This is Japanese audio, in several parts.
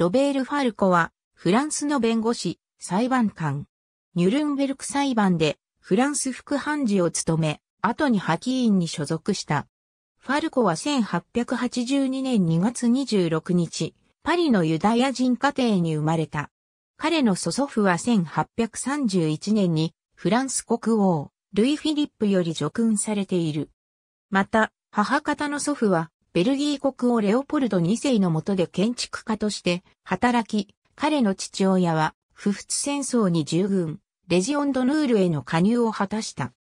ロベール・ファルコは、フランスの弁護士、裁判官。ニュルンベルク裁判で、フランス副判事を務め、後に派議員に所属した。ファルコは1882年2月26日、パリのユダヤ人家庭に生まれた。彼の祖祖父は1831年にフランス国王、ルイ・フィリップより叙勲されている。また、母方の祖父はベルギー国王レオポルド2世の下で建築家として働き、彼の父親は不仏戦争に従軍、レジオンドヌールへの加入を果たした。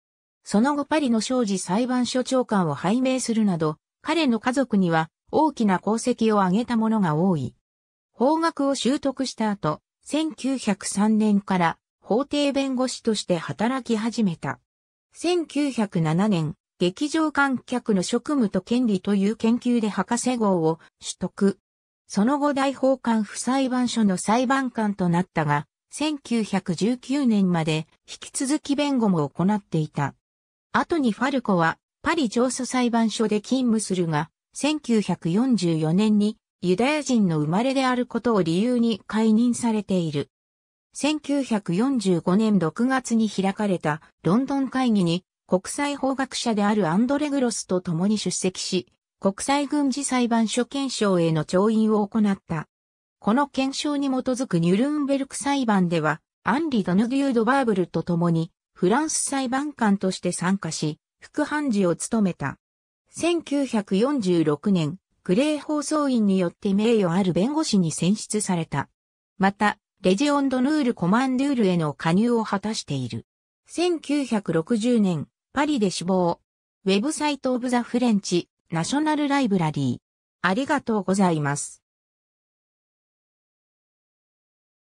その後パリの生児裁判所長官を拝命するなど、彼の家族には大きな功績を挙げた者が多い。法学を習得した後、1903年から法廷弁護士として働き始めた。1907年、劇場観客の職務と権利という研究で博士号を取得。その後大法官府裁判所の裁判官となったが、1919年まで引き続き弁護も行っていた。後にファルコはパリ上訴裁判所で勤務するが、1944年にユダヤ人の生まれであることを理由に解任されている。1945年6月に開かれたロンドン会議に国際法学者であるアンドレ・グロスと共に出席し、国際軍事裁判所検証への調印を行った。この検証に基づくニュルンベルク裁判では、アンリ・ドヌデュード・バーブルと共に、フランス裁判官として参加し、副判事を務めた。1946年、グレー放送員によって名誉ある弁護士に選出された。また、レジオンドヌール・コマンドゥールへの加入を果たしている。1960年、パリで死亡。ウェブサイトオブザフレンチ、ナショナルライブラリー。ありがとうございます。